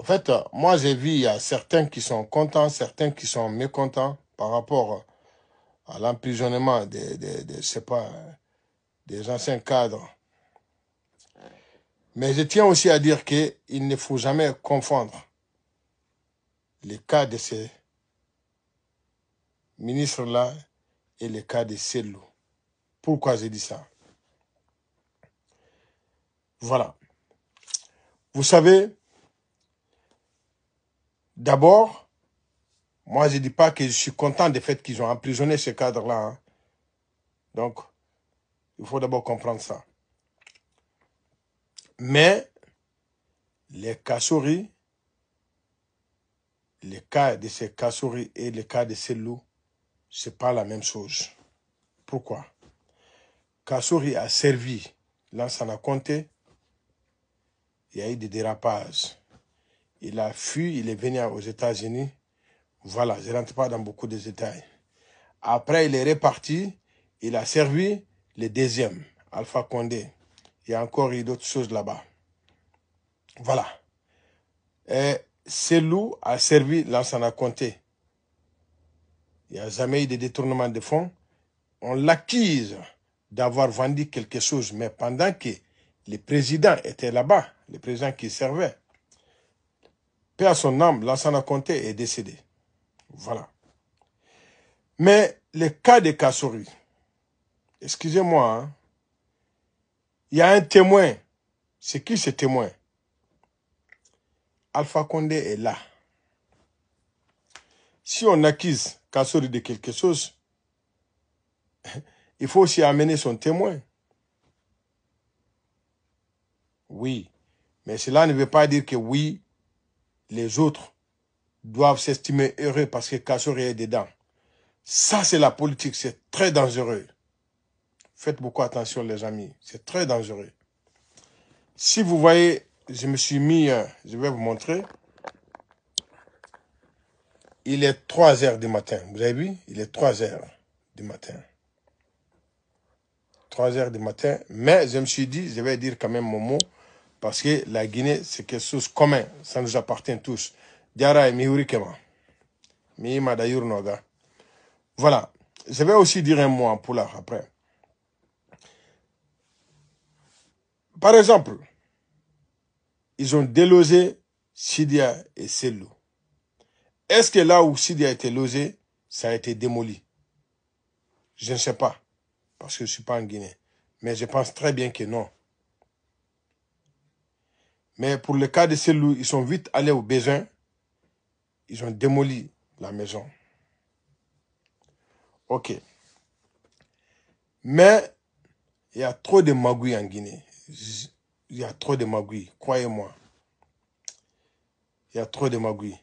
En fait, euh, moi, j'ai vu, il y a certains qui sont contents, certains qui sont mécontents par rapport euh, à l'emprisonnement des, pas, des anciens cadres. Mais je tiens aussi à dire qu'il ne faut jamais confondre les cas de ces ministres-là et les cas de ces loups. Pourquoi j'ai dit ça Voilà. Vous savez, D'abord, moi je ne dis pas que je suis content du fait qu'ils ont emprisonné ce cadre-là. Hein. Donc, il faut d'abord comprendre ça. Mais les Kassouris, les cas de ces Kassouris et le cas de ces loups, ce n'est pas la même chose. Pourquoi Kassouri a servi Là, ça n'a compté. Il y a eu des dérapages. Il a fui, il est venu aux États-Unis. Voilà, je ne rentre pas dans beaucoup de détails. Après, il est reparti, il a servi le deuxième, Alpha Condé. Il y a encore d'autres choses là-bas. Voilà. Et loup a servi l'Ancien Comté. Il n'y a jamais eu de détournement de fonds. On l'accuse d'avoir vendu quelque chose, mais pendant que le président était là-bas, le président qui servait, à son âme, Lassana Conté est décédé. Voilà. Mais le cas de Kassori, excusez-moi, hein, il y a un témoin. C'est qui ce témoin Alpha Condé est là. Si on accuse Kassori de quelque chose, il faut aussi amener son témoin. Oui, mais cela ne veut pas dire que oui, les autres doivent s'estimer heureux parce que Kassori est dedans. Ça, c'est la politique, c'est très dangereux. Faites beaucoup attention, les amis, c'est très dangereux. Si vous voyez, je me suis mis, euh, je vais vous montrer. Il est 3 heures du matin, vous avez vu Il est 3 heures du matin. 3 heures du matin, mais je me suis dit, je vais dire quand même mon mot. Parce que la Guinée, c'est quelque chose de commun. Ça nous appartient tous. Diara et Voilà. Je vais aussi dire un mot pour là après. Par exemple, ils ont délogé Sidia et Selou. Est-ce que là où Sidia a été logé, ça a été démoli Je ne sais pas, parce que je ne suis pas en Guinée. Mais je pense très bien que non. Mais pour le cas de loups, ils sont vite allés au besoin. Ils ont démoli la maison. Ok. Mais il y a trop de magouilles en Guinée. Il y a trop de magouilles, croyez-moi. Il y a trop de magouilles.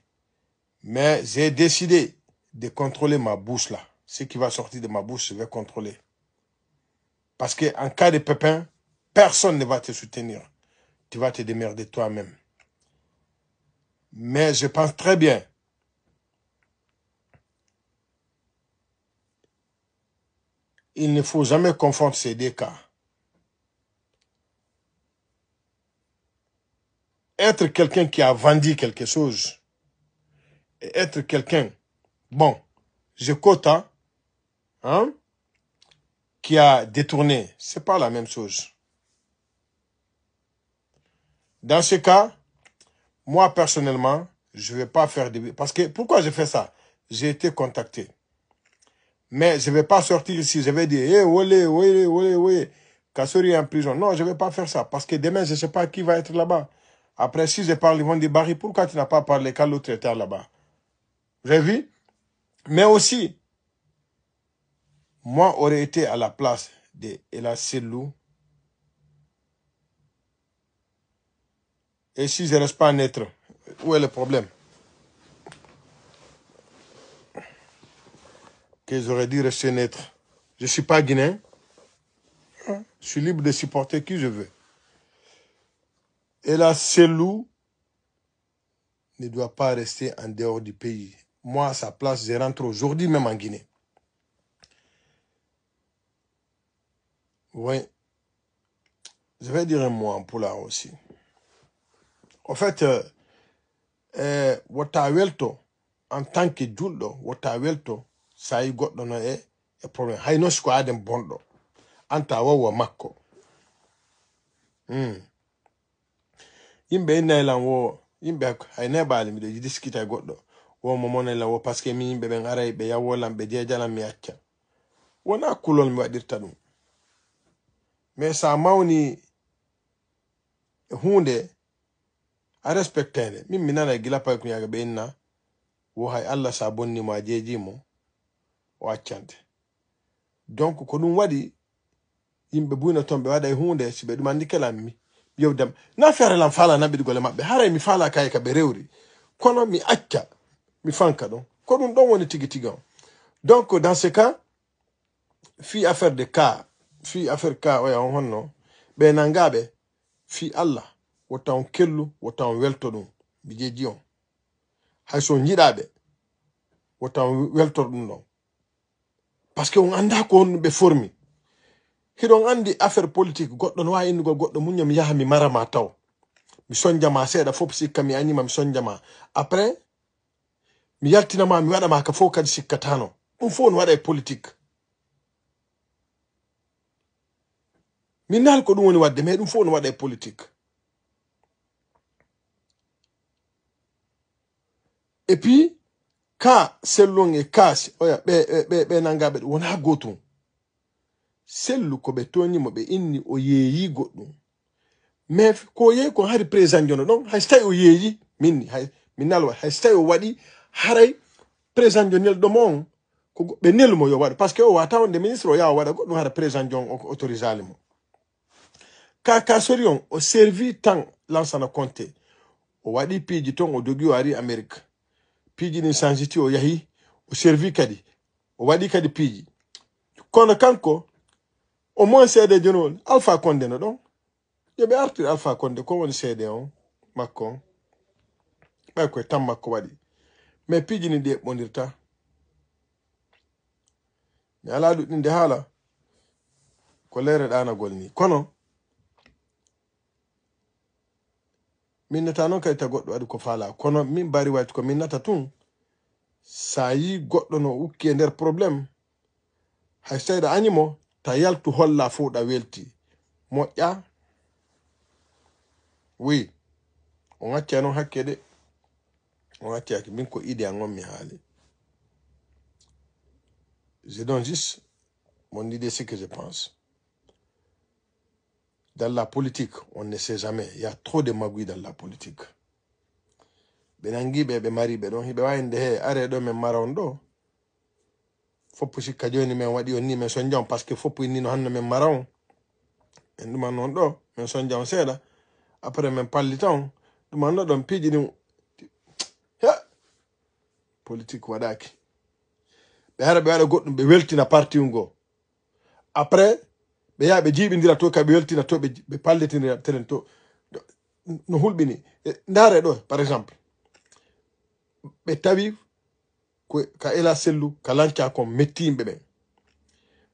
Mais j'ai décidé de contrôler ma bouche là. Ce qui va sortir de ma bouche, je vais contrôler. Parce qu'en cas de pépin, personne ne va te soutenir tu vas te démerder toi-même. Mais je pense très bien il ne faut jamais confondre ces deux cas. Être quelqu'un qui a vendu quelque chose et être quelqu'un, bon, je quota, hein, hein, qui a détourné, c'est pas la même chose. Dans ce cas, moi personnellement, je ne vais pas faire de... Parce que pourquoi je fais ça J'ai été contacté. Mais je ne vais pas sortir ici, je vais dire, hé, eh, hey, oui, oui, oui. olé, Kassori est en prison. Non, je ne vais pas faire ça, parce que demain, je ne sais pas qui va être là-bas. Après, si je parle, ils vont dire, Barry, pourquoi tu n'as pas parlé quand l'autre était là-bas J'ai vu Mais aussi, moi, j'aurais été à la place de Ella Et si je ne reste pas à où est le problème Que j'aurais dû rester naître. Je ne suis pas guinéen. Hein? Je suis libre de supporter qui je veux. Et là, loup ne doit pas rester en dehors du pays. Moi, à sa place, je rentre aujourd'hui même en Guinée. Oui. Je vais dire un mot en poula aussi. en fait eh, wota welto en tant que julɗo wota welto sayi goɗɗo no e e probléme hay non siko aaden bonɗo anta wowwa makko mm. yimɓe innaylan e wo yimɓe hay neɓaali miɗe diskita e goɗɗo wo momonaylan e wo par ce que min yimɓe ɓen aray ɓe yawolan ɓe jeejalan mi acca wona kulol mi waɗirta ɗum mais sa mawni e hunde a respectele min mi nana gila pay kuñaga ɓe inna wo hay allah sa bonnimo a jeejimo o accante donc ko ɗum waɗi yimɓe buyno toon ɓe waɗa e hunde so ɓe ɗum anndi kelan mi yewdam na feerelan faala naɓiɗgole maɓɓe mi faala kaye ka ɓe rewri kono mi acca mi fanka ɗon ko ɗum ɗon woni tigi tigi on donc dans ce cas fi affaire de cas fi affaire cas oya on honno ɓe nangaɓe fi allah wottan kellu wottan welto ɗum mi jeji on hay so jiɗaɓe wottan weltor ɗum ɗon par ce que on anda ko honno ɓe formi hiɗon andi affaire politique goɗɗo no wawi innugol goɗɗo muño mi yaha mi marama taw mi soñjama seeɗa fof sikka mi anima mi soñjama après mi yaltinama mi waɗama ka fof kadi sikkatano ɗum fof no waɗa e politique min nal ko ɗum woni wadde mais ɗum fof no waɗa e politique et puis quand c'est long et casse oya be be be nanga be wona gotum sellu ko ɓe tonimo ɓe inni o yeeyi goɗɗum mais ko yeeyi kon hari président jono ɗon hay so tawi o yeeyi minni min nalwa hay so tawi o waɗi haray président jo nelɗomo on ko ɓe nelmo yo waɗa par ce que o wata wonde ministre o yawa waɗa goɗɗum hara président jon o autorisali mo ka kasori on o servi tan lansana conté o waɗi piiji ton o jogi o ari amérique piiji ɗin sensiti o yahi o servi kadi o waɗi kadi piiji kono kanko au moins seede joni woni alpha konde no ɗon yoɓe artiri alpha konde ko woni seede on makko on ɓay koye tan makko waɗi mais piiji ni ɗi e ɓondirta mi ala ɗuɗɗinde haala ko leyre ɗanagol ni kono minnata noon kadi taw goɗɗo ko fala kono min bari wati ko minnata tun sa goddo no ukki e nder ha hay so animo ta yaltu holla fuu ɗa welti moƴƴa wi on acci anon hakke de on acci hakke min ko idi an on mi haali je donne juste mon idée ce que je pense dans la politique, on ne sait jamais. Il y a trop de magouilles dans la politique. Benangi be mari be don hibe wayende are do me marondo. Foppu sikka joni me wadi ni me son parce que foppu ni no hanno men maron. En non do men son jam seda. Après men palli tan don piji Ya. Politique wadaki. Be hara be wada goddum be weltina parti ungo. Après ɓe yaha ɓe jiɓidira to kaɓe weltina to ɓe palletinira telen to no hulɓini e, ndaare ɗo par exemple ɓe tawi ka ela sellu ka lanca kon metti yimɓe ɓen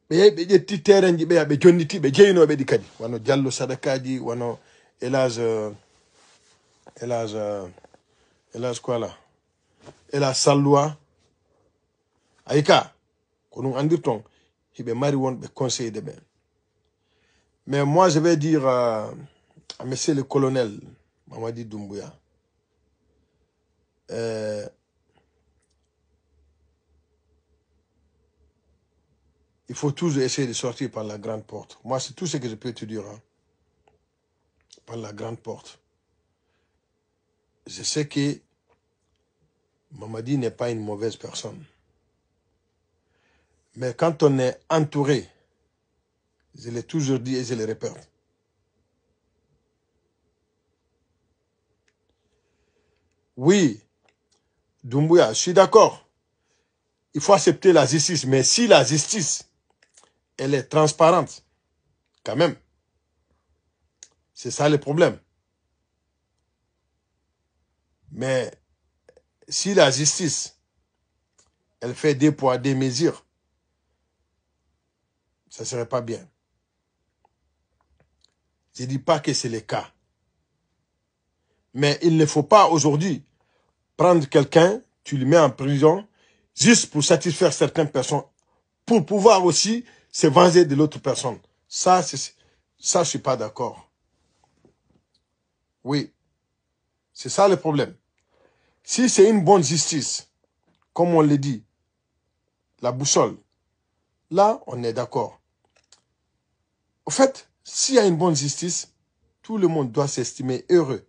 ɓe yahi ɓe ƴetti terrain ji ɓeya ɓe jonniti ɓe jeyinoɓe ɗi kadi wano diallo sadakaji wano elas elas elas quoila elas salloa ayi ka ko ɗum andirton hiɓe mari wonɓe conseillé de ɓen Mais moi, je vais dire euh, à monsieur le colonel Mamadi Doumbouya, euh, il faut toujours essayer de sortir par la grande porte. Moi, c'est tout ce que je peux te dire. Hein. par la grande porte. Je sais que Mamadi n'est pas une mauvaise personne. Mais quand on est entouré je l'ai toujours dit et je le répète. Oui, Dumbuya, je suis d'accord. Il faut accepter la justice, mais si la justice, elle est transparente, quand même, c'est ça le problème. Mais si la justice, elle fait des poids, des mesures, ça ne serait pas bien. Je ne dis pas que c'est le cas. Mais il ne faut pas aujourd'hui prendre quelqu'un, tu le mets en prison, juste pour satisfaire certaines personnes, pour pouvoir aussi se venger de l'autre personne. Ça, ça, je suis pas d'accord. Oui. C'est ça le problème. Si c'est une bonne justice, comme on le dit, la boussole, là, on est d'accord. Au fait, s'il y a une bonne justice, tout le monde doit s'estimer heureux